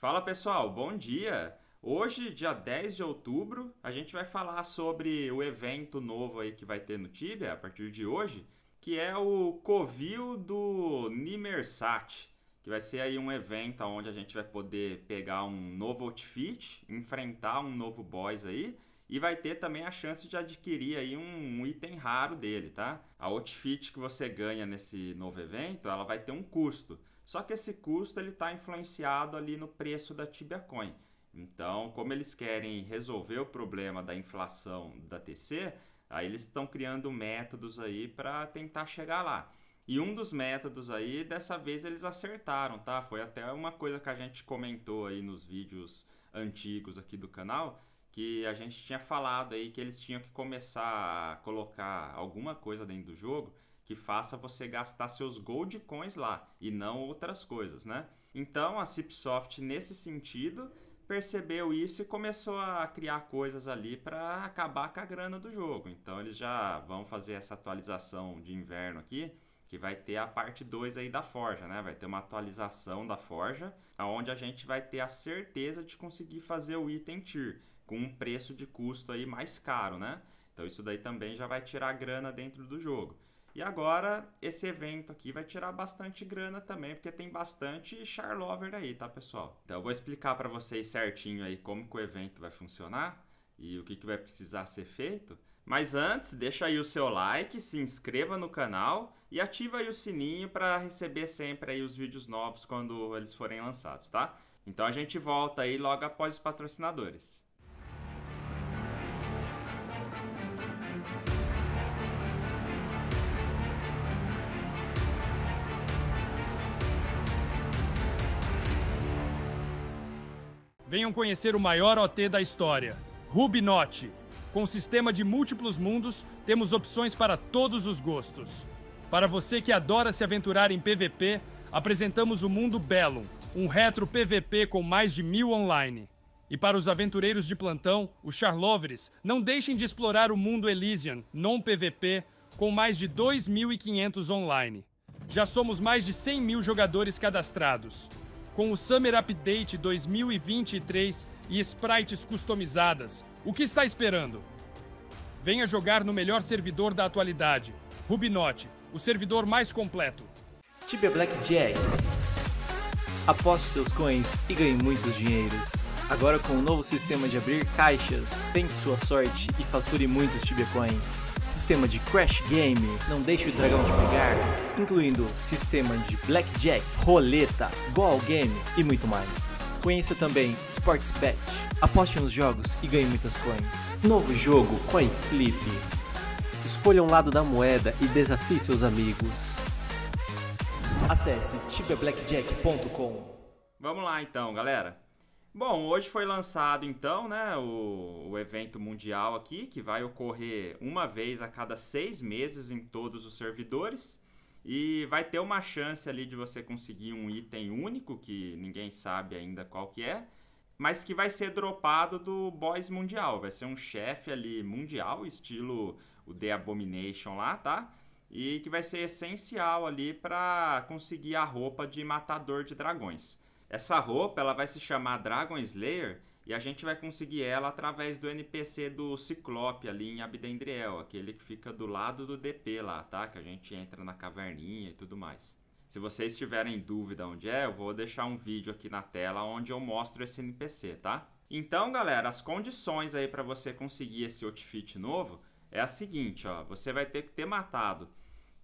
Fala pessoal, bom dia! Hoje, dia 10 de outubro, a gente vai falar sobre o evento novo aí que vai ter no Tibia a partir de hoje, que é o Covil do Nimersat, que vai ser aí um evento onde a gente vai poder pegar um novo outfit, enfrentar um novo boss aí e vai ter também a chance de adquirir aí um, um, item raro dele, tá? A outfit que você ganha nesse novo evento, ela vai ter um custo. Só que esse custo ele está influenciado ali no preço da Tibia Coin. Então, como eles querem resolver o problema da inflação da TC, aí eles estão criando métodos aí para tentar chegar lá. E um dos métodos aí, dessa vez eles acertaram, tá? Foi até uma coisa que a gente comentou aí nos vídeos antigos aqui do canal, que a gente tinha falado aí que eles tinham que começar a colocar alguma coisa dentro do jogo que faça você gastar seus gold coins lá e não outras coisas, né? Então a Cipsoft nesse sentido percebeu isso e começou a criar coisas ali para acabar com a grana do jogo. Então eles já vão fazer essa atualização de inverno aqui, que vai ter a parte 2 aí da forja, né? Vai ter uma atualização da forja, aonde a gente vai ter a certeza de conseguir fazer o item tier com um preço de custo aí mais caro, né? Então isso daí também já vai tirar grana dentro do jogo. E agora, esse evento aqui vai tirar bastante grana também, porque tem bastante Charlover aí, tá, pessoal? Então, eu vou explicar para vocês certinho aí como que o evento vai funcionar e o que, que vai precisar ser feito. Mas antes, deixa aí o seu like, se inscreva no canal e ativa aí o sininho para receber sempre aí os vídeos novos quando eles forem lançados, tá? Então a gente volta aí logo após os patrocinadores. Venham conhecer o maior OT da história, Rubinot. Com sistema de múltiplos mundos, temos opções para todos os gostos. Para você que adora se aventurar em PVP, apresentamos o mundo Bellum, um retro PVP com mais de mil online. E para os aventureiros de plantão, os Charlovers, não deixem de explorar o mundo Elysian, non-PVP, com mais de 2.500 online. Já somos mais de 100 mil jogadores cadastrados com o Summer Update 2023 e sprites customizadas. O que está esperando? Venha jogar no melhor servidor da atualidade, Rubinote, o servidor mais completo. Tibia Blackjack. Aposte seus coins e ganhe muitos dinheiros. Agora com o novo sistema de abrir caixas, tente sua sorte e fature muitos Tibia Coins. Sistema de Crash Game, não deixe o dragão te pegar incluindo sistema de blackjack, roleta, goal game e muito mais. Conheça também Sportsbet. Aposte nos jogos e ganhe muitas coins. Novo jogo Coin Flip, Escolha um lado da moeda e desafie seus amigos. Acesse tibeblackjack.com. Vamos lá então, galera. Bom, hoje foi lançado então, né, o, o, evento mundial aqui, que vai ocorrer uma vez a cada seis meses em todos os servidores. E vai ter uma chance ali de você conseguir um item único, que ninguém sabe ainda qual que é, mas que vai ser dropado do boss mundial. Vai ser um chefe ali mundial, estilo o The Abomination lá, tá? E que vai ser essencial ali para conseguir a roupa de matador de dragões. Essa roupa ela vai se chamar Dragon Slayer e a gente vai conseguir ela através do NPC do Ciclope ali em Abdendriel, aquele que fica do lado do DP lá, tá? Que a gente entra na caverninha e tudo mais. Se vocês tiverem dúvida onde é, eu vou deixar um vídeo aqui na tela onde eu mostro esse NPC, tá? Então, galera, as condições aí para você conseguir esse outfit novo é a seguinte, ó. Você vai ter que ter matado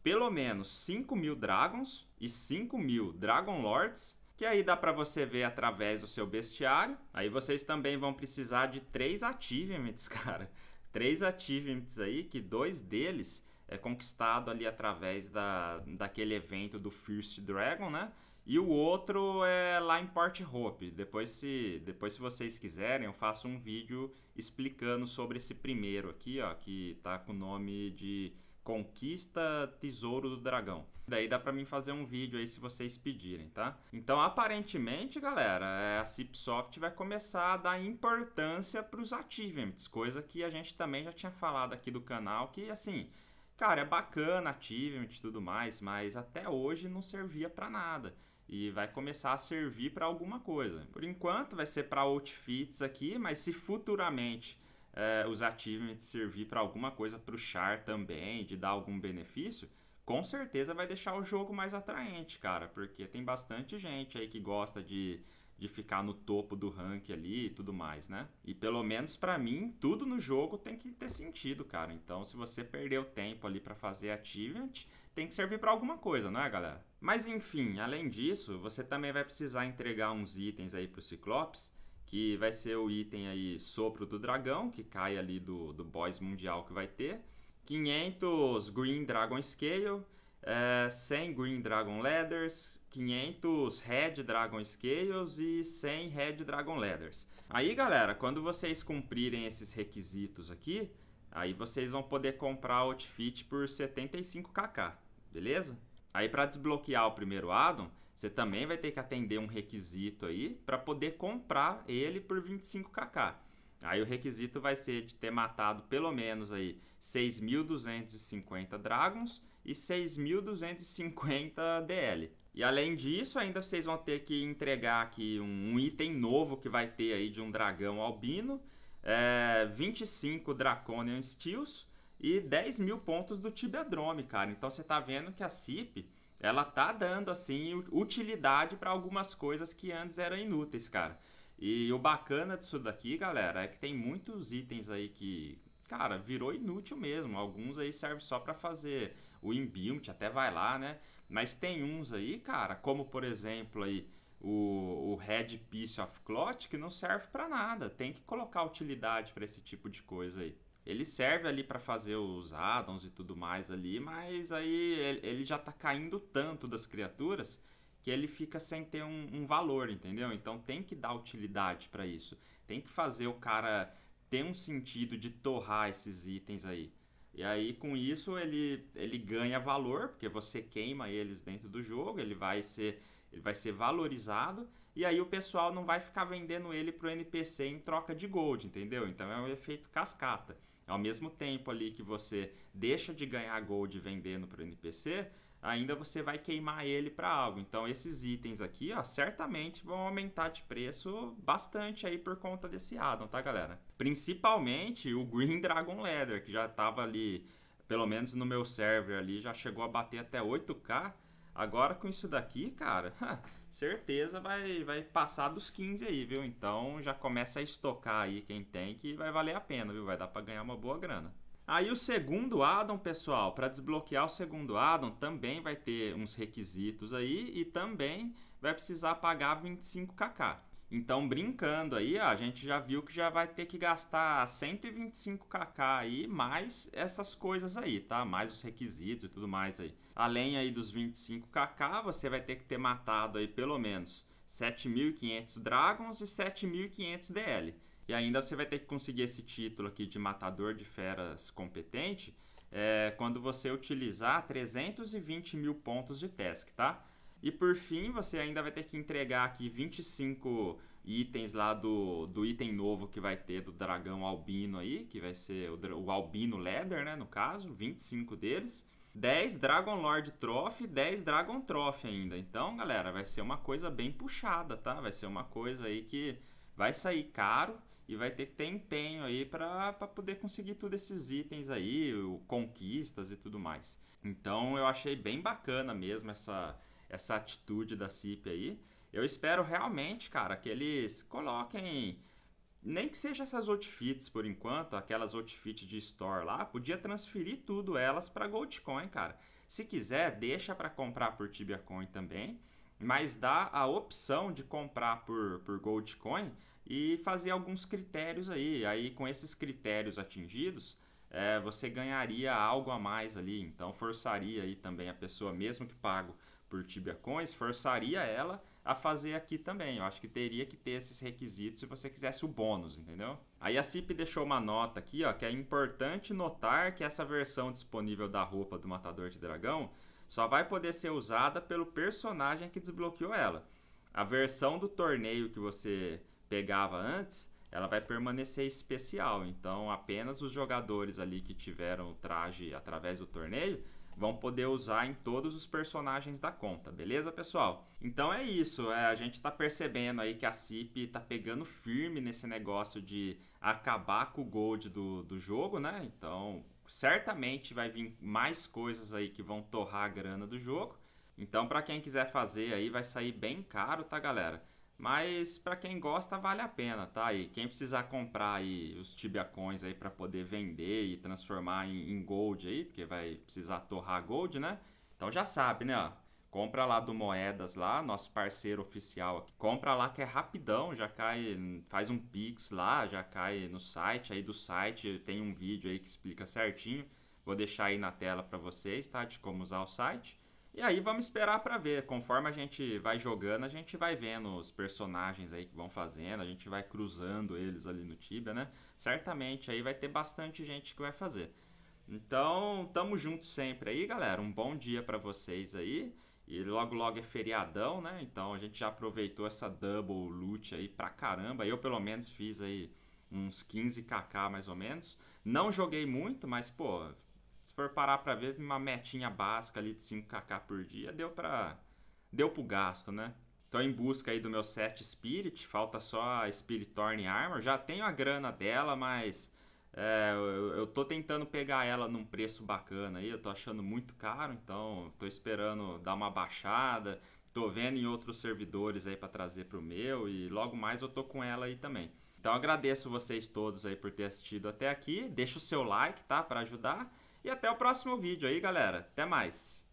pelo menos 5 mil Dragons e 5 mil Dragon Lords que aí dá para você ver através do seu bestiário. Aí vocês também vão precisar de três achievements, cara. Três achievements aí, que dois deles é conquistado ali através da, daquele evento do First Dragon, né? E o outro é lá em Port Hope. Depois se, depois, se vocês quiserem, eu faço um vídeo explicando sobre esse primeiro aqui, ó, que tá com o nome de Conquista Tesouro do Dragão. Daí dá para mim fazer um vídeo aí se vocês pedirem, tá? Então, aparentemente, galera, é, a Cipsoft vai começar a dar importância para os achievements, coisa que a gente também já tinha falado aqui do canal, que assim, cara, é bacana achievement e tudo mais, mas até hoje não servia para nada e vai começar a servir para alguma coisa. Por enquanto vai ser para outfits aqui, mas se futuramente é, eh, os achievements servir para alguma coisa para o char também, de dar algum benefício, com certeza vai deixar o jogo mais atraente, cara, porque tem bastante gente aí que gosta de, de ficar no topo do rank ali e tudo mais, né? E pelo menos para mim, tudo no jogo tem que ter sentido, cara. Então, se você perdeu tempo ali para fazer achievement, tem que servir para alguma coisa, não é, galera? Mas enfim, além disso, você também vai precisar entregar uns itens aí pro Ciclopes que vai ser o item aí Sopro do Dragão, que cai ali do, do boss mundial que vai ter. 500 Green Dragon Scale, é, 100 Green Dragon Leathers, 500 Red Dragon Scales e 100 Red Dragon Leathers. Aí, galera, quando vocês cumprirem esses requisitos aqui, aí vocês vão poder comprar o outfit por 75kk, beleza? Aí, para desbloquear o primeiro addon, você também vai ter que atender um requisito aí para poder comprar ele por 25kk. Aí o requisito vai ser de ter matado pelo menos aí 6.250 dragons e 6.250 DL. E além disso, ainda vocês vão ter que entregar aqui um item novo que vai ter aí de um dragão albino, é, 25 Draconian Steels e 10 mil pontos do Tibedrome, cara. Então você tá vendo que a CIP ela tá dando assim utilidade para algumas coisas que antes eram inúteis, cara. E o bacana disso daqui, galera, é que tem muitos itens aí que, cara, virou inútil mesmo. Alguns aí servem só para fazer o inbuilt, até vai lá, né? Mas tem uns aí, cara, como por exemplo aí o, o Red Piece of Clot, que não serve para nada. Tem que colocar utilidade para esse tipo de coisa aí. Ele serve ali para fazer os addons e tudo mais ali, mas aí ele já tá caindo tanto das criaturas que ele fica sem ter um, um valor, entendeu? Então tem que dar utilidade para isso. Tem que fazer o cara ter um sentido de torrar esses itens aí. E aí com isso ele, ele ganha valor, porque você queima eles dentro do jogo, ele vai ser ele vai ser valorizado e aí o pessoal não vai ficar vendendo ele pro NPC em troca de gold, entendeu? Então é um efeito cascata. Ao mesmo tempo ali que você deixa de ganhar gold vendendo para o NPC, ainda você vai queimar ele para algo Então esses itens aqui, ó, certamente vão aumentar de preço bastante aí por conta desse addon, tá, galera? Principalmente o Green Dragon Leather, que já estava ali, pelo menos no meu server ali, já chegou a bater até 8k. Agora com isso daqui, cara, certeza vai, vai passar dos 15 aí, viu? Então já começa a estocar aí quem tem que vai valer a pena, viu? Vai dar para ganhar uma boa grana. Aí o segundo addon, pessoal, para desbloquear o segundo addon também vai ter uns requisitos aí e também vai precisar pagar 25kk. Então, brincando aí, ó, a gente já viu que já vai ter que gastar 125kk aí, mais essas coisas aí, tá? Mais os requisitos e tudo mais aí. Além aí dos 25kk, você vai ter que ter matado aí pelo menos 7.500 Dragons e 7.500 DL. E ainda você vai ter que conseguir esse título aqui de Matador de Feras Competente é, quando você utilizar 320 mil pontos de task, tá? E por fim, você ainda vai ter que entregar aqui 25 itens lá do, do item novo que vai ter do dragão albino aí, que vai ser o, o albino leather, né, no caso, 25 deles. 10 Dragon Lord Trophy, 10 Dragon Trophy ainda. Então, galera, vai ser uma coisa bem puxada, tá? Vai ser uma coisa aí que vai sair caro e vai ter que ter empenho aí para poder conseguir todos esses itens aí, conquistas e tudo mais. Então, eu achei bem bacana mesmo essa essa atitude da CIP aí. Eu espero realmente, cara, que eles coloquem nem que seja essas outfits por enquanto, aquelas outfits de store lá, podia transferir tudo elas para Goldcoin, cara. Se quiser, deixa para comprar por Tibia Coin também, mas dá a opção de comprar por, por Goldcoin e fazer alguns critérios aí. Aí com esses critérios atingidos, é, você ganharia algo a mais ali, então forçaria aí também a pessoa, mesmo que pago por Tibia Coins forçaria ela a fazer aqui também. Eu acho que teria que ter esses requisitos se você quisesse o bônus, entendeu? Aí a CIP deixou uma nota aqui, ó, que é importante notar que essa versão disponível da roupa do Matador de Dragão só vai poder ser usada pelo personagem que desbloqueou ela. A versão do torneio que você pegava antes, ela vai permanecer especial. Então, apenas os jogadores ali que tiveram o traje através do torneio vão poder usar em todos os personagens da conta, beleza, pessoal? Então é isso, é, a gente está percebendo aí que a CIP está pegando firme nesse negócio de acabar com o gold do, do jogo, né? Então certamente vai vir mais coisas aí que vão torrar a grana do jogo. Então para quem quiser fazer aí vai sair bem caro, tá galera? Mas para quem gosta vale a pena, tá? E quem precisar comprar aí os Tibia Coins aí para poder vender e transformar em, em, gold aí, porque vai precisar torrar gold, né? Então já sabe, né? compra lá do Moedas lá, nosso parceiro oficial aqui. Compra lá que é rapidão, já cai, faz um pix lá, já cai no site, aí do site tem um vídeo aí que explica certinho. Vou deixar aí na tela para vocês, tá? De como usar o site. E aí vamos esperar para ver. Conforme a gente vai jogando, a gente vai vendo os personagens aí que vão fazendo, a gente vai cruzando eles ali no Tibia, né? Certamente aí vai ter bastante gente que vai fazer. Então, tamo junto sempre aí, galera. Um bom dia para vocês aí. E logo logo é feriadão, né? Então a gente já aproveitou essa double loot aí pra caramba. Eu pelo menos fiz aí uns 15kk mais ou menos. Não joguei muito, mas pô, se for parar para ver, uma metinha básica ali de 5kk por dia deu para deu pro gasto, né? Tô em busca aí do meu set Spirit, falta só a Spirit Thorn Armor, já tenho a grana dela, mas é, eu, eu tô tentando pegar ela num preço bacana aí, eu tô achando muito caro, então tô esperando dar uma baixada, tô vendo em outros servidores aí para trazer pro meu e logo mais eu tô com ela aí também. Então agradeço vocês todos aí por ter assistido até aqui, deixa o seu like, tá, para ajudar. E até o próximo vídeo aí, galera. Até mais.